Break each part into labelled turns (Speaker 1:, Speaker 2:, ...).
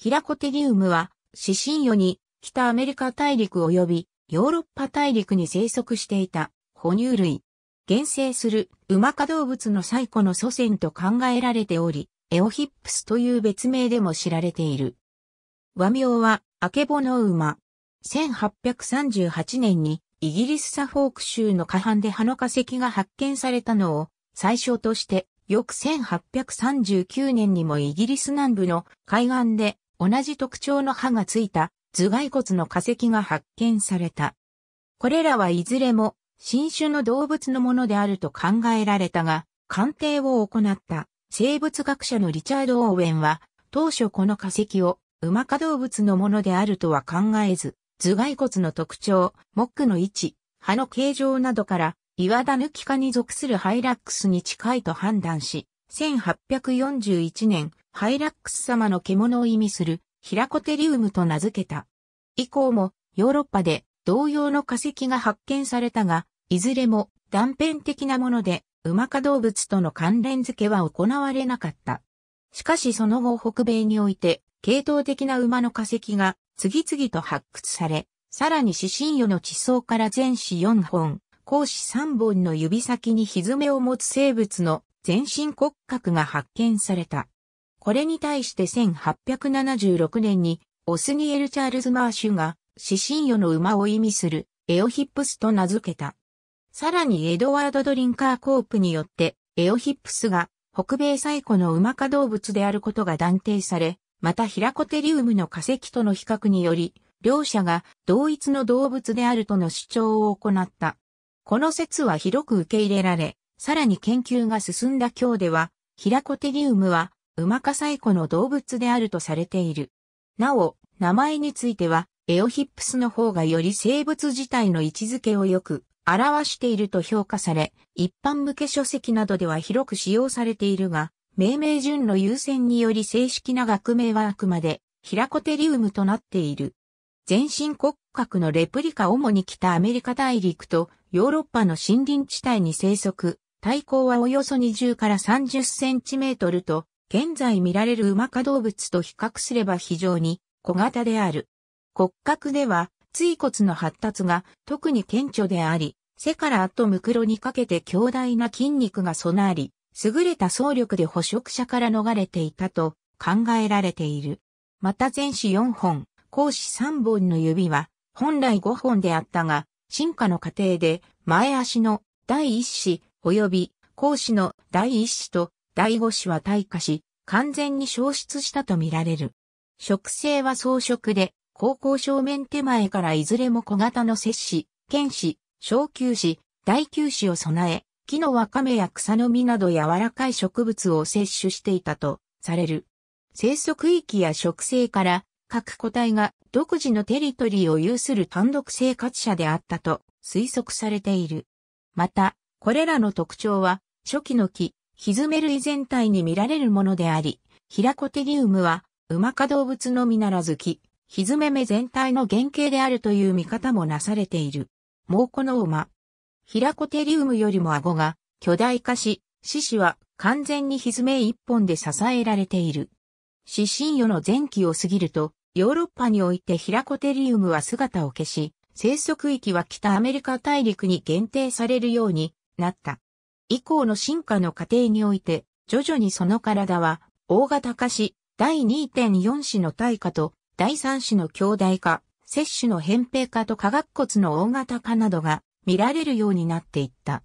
Speaker 1: ヒラコテリウムは、シシンに北アメリカ大陸及びヨーロッパ大陸に生息していた哺乳類。原生する馬マ科動物の最古の祖先と考えられており、エオヒップスという別名でも知られている。和名は、アケボノウマ。1838年にイギリスサフォーク州の下半で葉の化石が発見されたのを最初として、翌1839年にもイギリス南部の海岸で同じ特徴の歯がついた頭蓋骨の化石が発見された。これらはいずれも新種の動物のものであると考えられたが、鑑定を行った生物学者のリチャード・オーウェンは、当初この化石を馬化動物のものであるとは考えず、頭蓋骨の特徴、モックの位置、歯の形状などから、岩田抜き科に属するハイラックスに近いと判断し、1841年、ハイラックス様の獣を意味するヒラコテリウムと名付けた。以降もヨーロッパで同様の化石が発見されたが、いずれも断片的なもので、馬化動物との関連付けは行われなかった。しかしその後北米において、系統的な馬の化石が次々と発掘され、さらに死神魚の地層から全死4本、甲死3本の指先に蹄を持つ生物の全身骨格が発見された。これに対して1876年にオスニエル・チャールズ・マーシュが死神与の馬を意味するエオヒップスと名付けた。さらにエドワード・ドリンカー・コープによってエオヒップスが北米最古の馬化動物であることが断定され、またヒラコテリウムの化石との比較により、両者が同一の動物であるとの主張を行った。この説は広く受け入れられ、さらに研究が進んだ今日では、ヒラコテリウムは馬さい古の動物であるとされている。なお、名前については、エオヒップスの方がより生物自体の位置づけをよく表していると評価され、一般向け書籍などでは広く使用されているが、命名順の優先により正式な学名はあくまで、ヒラコテリウムとなっている。全身骨格のレプリカ主に北アメリカ大陸とヨーロッパの森林地帯に生息、体高はおよそ20から30センチメートルと現在見られる馬科動物と比較すれば非常に小型である。骨格では、椎骨の発達が特に顕著であり、背から後むくろにかけて強大な筋肉が備わり、優れた走力で捕食者から逃れていたと考えられている。また前肢4本、後肢3本の指は本来5本であったが、進化の過程で前足の第1子及び後肢の第1子と第五子は退化し、完全に消失したとみられる。植生は草食で、高校正面手前からいずれも小型の摂氏、剣士、小球士、大球子を備え、木のわかめや草の実など柔らかい植物を摂取していたとされる。生息域や植生から各個体が独自のテリトリーを有する単独生活者であったと推測されている。また、これらの特徴は初期の木、ヒズメ類全体に見られるものであり、ヒラコテリウムは、馬か科動物のみならずき、ヒズメ目全体の原型であるという見方もなされている。猛虎の馬。ヒラコテリウムよりも顎が巨大化し、獅子は完全にヒズメ一本で支えられている。獅子魚の前期を過ぎると、ヨーロッパにおいてヒラコテリウムは姿を消し、生息域は北アメリカ大陸に限定されるようになった。以降の進化の過程において、徐々にその体は、大型化し、第2.4子の体化と、第3子の強大化、摂取の扁平化と化学骨の大型化などが見られるようになっていった。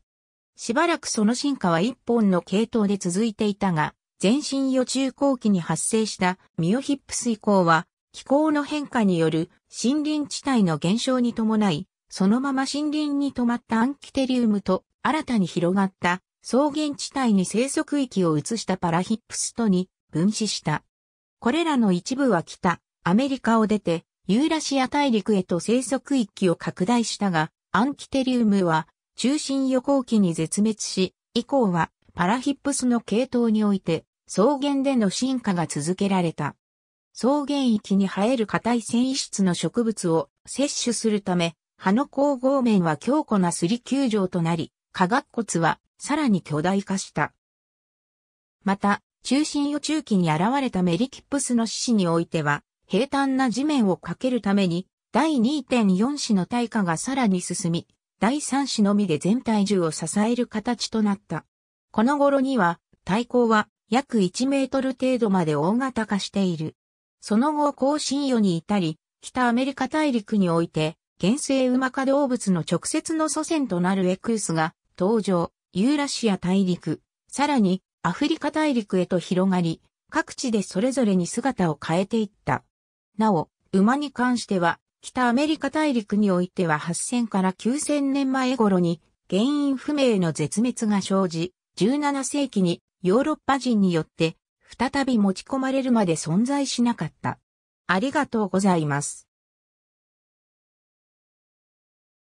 Speaker 1: しばらくその進化は一本の系統で続いていたが、全身予中後期に発生したミオヒップス以降は、気候の変化による森林地帯の減少に伴い、そのまま森林に止まったアンキテリウムと新たに広がった草原地帯に生息域を移したパラヒップスとに分子した。これらの一部は北、アメリカを出て、ユーラシア大陸へと生息域を拡大したが、アンキテリウムは中心予行期に絶滅し、以降はパラヒップスの系統において草原での進化が続けられた。草原域に生える硬い繊維質の植物を摂取するため、葉の光合面は強固なすり球状となり、科学骨はさらに巨大化した。また、中心予中期に現れたメリキップスの獅子においては、平坦な地面をかけるために、第2.4子の体化がさらに進み、第3子のみで全体重を支える形となった。この頃には、体高は約1メートル程度まで大型化している。その後、高深夜に至り、北アメリカ大陸において、原生馬化動物の直接の祖先となるエクースが登場、ユーラシア大陸、さらにアフリカ大陸へと広がり、各地でそれぞれに姿を変えていった。なお、馬に関しては、北アメリカ大陸においては8000から9000年前頃に原因不明の絶滅が生じ、17世紀にヨーロッパ人によって再び持ち込まれるまで存在しなかった。ありがとうございます。